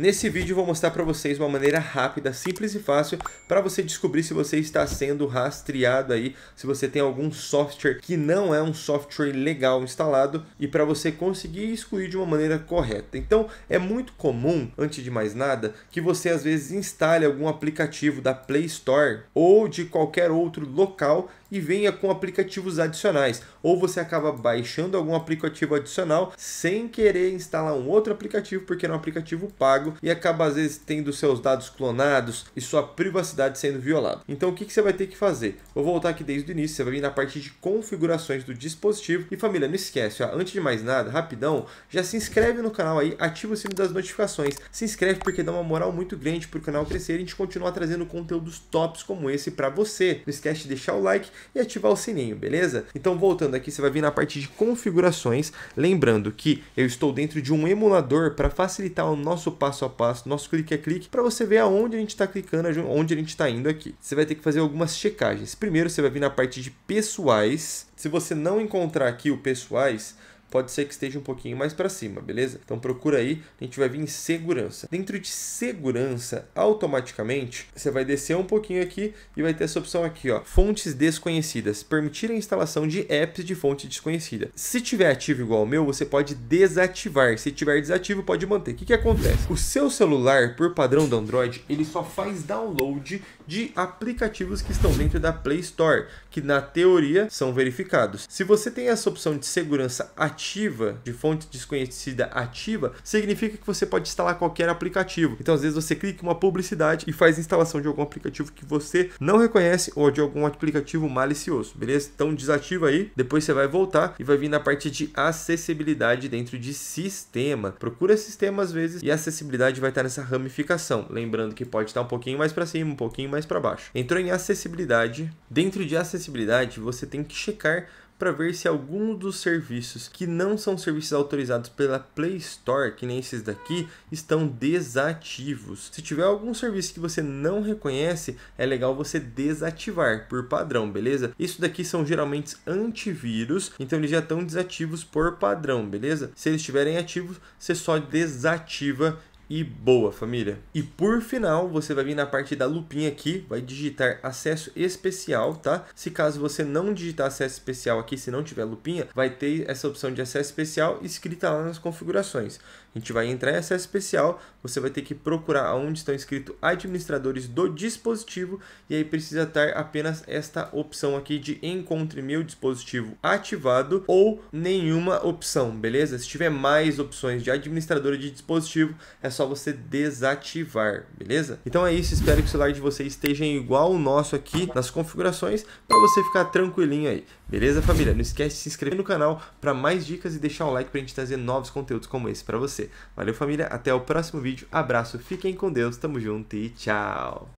Nesse vídeo vou mostrar para vocês uma maneira rápida, simples e fácil para você descobrir se você está sendo rastreado aí, se você tem algum software que não é um software legal instalado e para você conseguir excluir de uma maneira correta. Então é muito comum, antes de mais nada, que você às vezes instale algum aplicativo da Play Store ou de qualquer outro local e venha com aplicativos adicionais. Ou você acaba baixando algum aplicativo adicional sem querer instalar um outro aplicativo, porque é um aplicativo pago e acaba às vezes tendo seus dados clonados e sua privacidade sendo violada. Então o que, você vai ter que fazer? Vou voltar aqui desde o início, você vai vir na parte de configurações do dispositivo. E família, não esquece, ó, antes de mais nada, rapidão, já se inscreve no canal aí, ativa o sino das notificações. Se inscreve porque dá uma moral muito grande para o canal crescer e a gente continuar trazendo conteúdos tops como esse para você. Não esquece de deixar o like e ativar o sininho, beleza? Então voltando aqui, você vai vir na parte de configurações, lembrando que eu estou dentro de um emulador para facilitar o nosso passo a passo, nosso clique a clique, para você ver aonde a gente está clicando, onde a gente está indo aqui. Você vai ter que fazer algumas checagens. Primeiro você vai vir na parte de pessoais, se você não encontrar aqui o pessoais, pode ser que esteja um pouquinho mais para cima, beleza? Então procura aí, a gente vai vir em segurança. Dentro de segurança, automaticamente, você vai descer um pouquinho aqui e vai ter essa opção aqui, ó, fontes desconhecidas, permitir a instalação de apps de fonte desconhecida. Se tiver ativo igual ao meu, você pode desativar. Se tiver desativo, pode manter. O que que acontece? O seu celular, por padrão do Android, ele só faz download de aplicativos que estão dentro da Play Store, que na teoria são verificados. Se você tem essa opção de segurança ativa, ativa, de fonte desconhecida ativa, significa que você pode instalar qualquer aplicativo. Então, às vezes, você clica em uma publicidade e faz instalação de algum aplicativo que você não reconhece ou de algum aplicativo malicioso, beleza? Então, desativa aí, depois você vai voltar e vai vir na parte de acessibilidade dentro de sistema. Procura sistema às vezes e acessibilidade vai estar nessa ramificação. Lembrando que pode estar um pouquinho mais para cima, um pouquinho mais para baixo. Entrou em acessibilidade. Dentro de acessibilidade, você tem que checar para ver se algum dos serviços que não são serviços autorizados pela Play Store, que nem esses daqui, estão desativos. Se tiver algum serviço que você não reconhece, é legal você desativar por padrão, beleza? Isso daqui são geralmente antivírus, então eles já estão desativos por padrão, beleza? Se eles estiverem ativos, você só desativa e boa, família. E por final, você vai vir na parte da lupinha aqui, vai digitar acesso especial, tá? Se caso você não digitar acesso especial aqui, se não tiver lupinha, vai ter essa opção de acesso especial escrita lá nas configurações. A gente vai entrar em acesso especial, você vai ter que procurar onde estão escritos administradores do dispositivo e aí precisa estar apenas esta opção aqui de encontre meu dispositivo ativado ou nenhuma opção, beleza? Se tiver mais opções de administrador de dispositivo, é só só você desativar, beleza? Então é isso, espero que o celular de vocês esteja igual o nosso aqui nas configurações para você ficar tranquilinho aí, beleza família? Não esquece de se inscrever no canal para mais dicas e deixar um like para a gente trazer novos conteúdos como esse para você. Valeu família, até o próximo vídeo, abraço, fiquem com Deus, tamo junto e tchau!